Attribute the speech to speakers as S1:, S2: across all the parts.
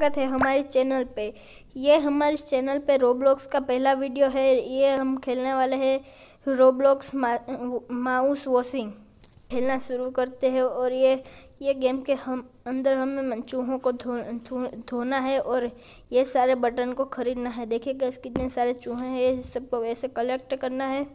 S1: स्वागत है हमारे चैनल पे ये हमारे चैनल पे रोब्लॉक्स का पहला वीडियो है ये हम खेलने वाले हैं रोब्लॉक्स मा, माउस वॉशिंग खेलना शुरू करते हैं और ये ये गेम के हम अंदर हमें चूहों को धो धोना है और ये सारे बटन को खरीदना है देखिए गैस कितने सारे चूहे हैं ये सबको ऐसे कलेक्ट करना है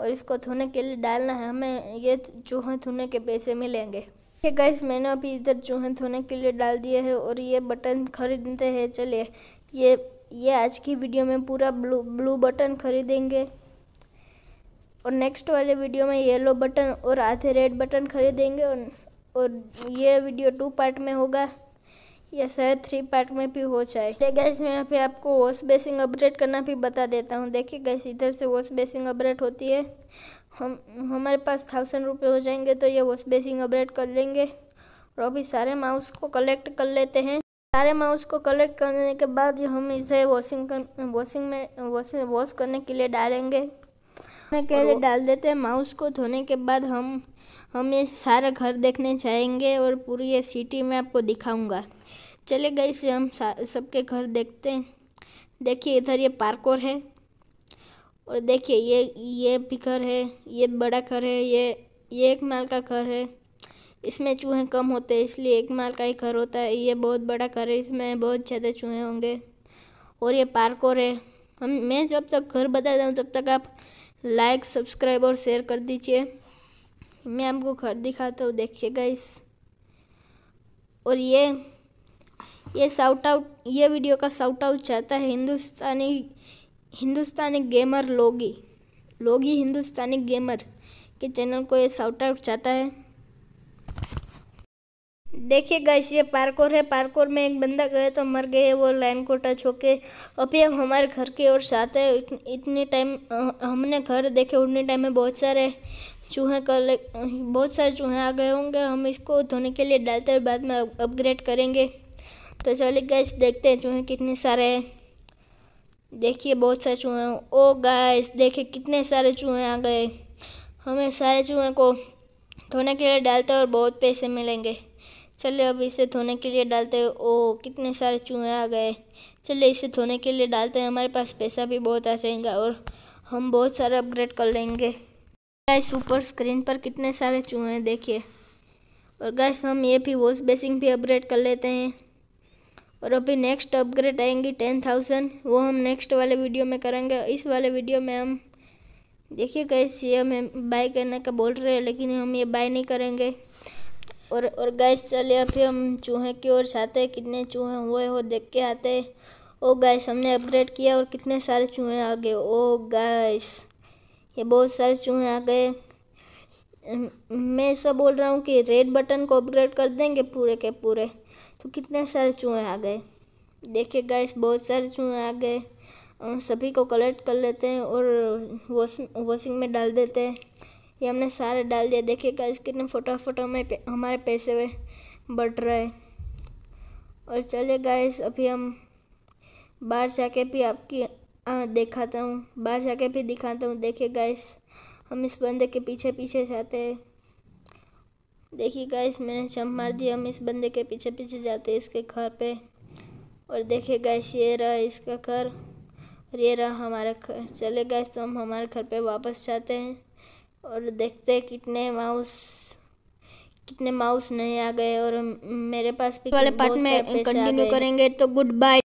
S1: और इसको धोने के लिए डालना है हमें ये चूहे धोने के पैसे मिलेंगे ये गैस मैंने अभी इधर चूहे धोने के लिए डाल दिया है और ये बटन खरीदते हैं चलिए ये ये आज की वीडियो में पूरा ब्लू ब्लू बटन खरीदेंगे और नेक्स्ट वाले वीडियो में येलो बटन और आधे रेड बटन खरीदेंगे और और ये वीडियो टू पार्ट में होगा या शायद थ्री पार्ट में भी हो जाए गैस मैं यहाँ पे आपको वॉश बेसिंग अपडेट करना भी बता देता हूँ देखिए गैस इधर से वॉश बेसिंग अपडेट होती है हम हमारे पास थाउजेंड रुपये हो जाएंगे तो ये वॉश बेसिंग अपडेट कर लेंगे और अभी सारे माउस को कलेक्ट कर लेते हैं सारे माउस को कलेक्ट करने के बाद हम इसे वॉशिंग कर वॉशिंग में वॉशिंग वॉश करने के लिए डालेंगे के लिए डाल देते हैं माउस को धोने के बाद हम हम ये सारा घर देखने जाएंगे और पूरी ये सिटी में आपको दिखाऊंगा चले गए इसे हम सबके घर देखते हैं देखिए इधर ये पार्कोर है और देखिए ये ये भी घर है ये बड़ा घर है ये ये एक माल का घर है इसमें चूहे कम होते हैं इसलिए एक माल का ही घर होता है ये बहुत बड़ा घर है इसमें बहुत ज़्यादा चूहे होंगे और ये पार्क और है हम मैं जब तक घर बता दूँ तब तक आप लाइक सब्सक्राइब और शेयर कर दीजिए मैं आपको घर दिखाता हूँ देखिएगा इस और ये ये साउट आउट ये वीडियो का साउट आउट चाहता है हिंदुस्तानी हिंदुस्तानी गेमर लोगी लोगी हिंदुस्तानी गेमर के चैनल को ये साउट आउट चाहता है देखिए गाइस ये पार्कोर है पार्कोर में एक बंदा गए तो मर गए वो लाइन को टच होके अभी हम हमारे घर के और साथ है हैं इतने टाइम हमने घर देखे उतने टाइम में बहुत सारे चूहे कल बहुत सारे चूहे आ गए होंगे हम इसको धोने के लिए डालते हैं बाद में अपग्रेड करेंगे तो चलिए गैस देखते हैं चूहे कितने सारे हैं देखिए बहुत सारे चूहे हैं ओ oh, गाइस देखिए कितने सारे चूहे आ गए हमें सारे चूहे को धोने के लिए डालते हैं और बहुत पैसे मिलेंगे चलिए अब इसे धोने के लिए डालते हैं ओ oh, कितने सारे चूहे आ गए चलिए इसे धोने के लिए डालते हैं हमारे पास पैसा भी बहुत आ जाएगा और हम बहुत सारे अपग्रेड कर लेंगे गाइस ऊपर स्क्रीन पर कितने सारे चूहे हैं देखिए और गैस हम ये भी वॉश बेसिंग भी अपग्रेड कर लेते हैं और अभी नेक्स्ट अपग्रेड आएंगी टेन थाउजेंड वो हम नेक्स्ट वाले वीडियो में करेंगे इस वाले वीडियो में हम देखिए गैस ये हमें बाय करने का बोल रहे हैं लेकिन हम ये बाय नहीं करेंगे और और गैस चलिए अभी हम चूहे की ओर जाते कितने चूहे हुए हो देख के आते ओ गैस हमने अपग्रेड किया और कितने सारे चूहे आ गए ओ गैस ये बहुत सारे चूहे आ गए मैं ऐसा बोल रहा हूँ कि रेड बटन को अपग्रेड कर देंगे पूरे के पूरे तो कितने सारे चूहे आ गए देखिए गैस बहुत सारे चूहे आ गए सभी को कलेक्ट कर लेते हैं और वॉशिंग वॉशिंग में डाल देते हैं ये हमने सारे डाल दिया देखिए गैस कितने फटाफट हमें पे, हमारे पैसे वे बढ़ रहे और चलिए गैस अभी हम बाहर जाके भी आपकी आ, दिखाता हूँ बाहर जाके भी दिखाता हूँ देखिए गैस हम इस बंदे के पीछे पीछे जाते हैं देखिए गाइस मैंने चंप मार दिया हम इस बंदे के पीछे पीछे जाते इसके घर पे और देखिए गाइस ये रहा इसका घर और ये रहा हमारा घर चले गए तो हम हमारे घर पे वापस जाते हैं और देखते हैं कितने माउस कितने माउस नहीं आ गए और मेरे पास भी वाले पार्ट में कंटिन्यू करेंगे तो गुड बाय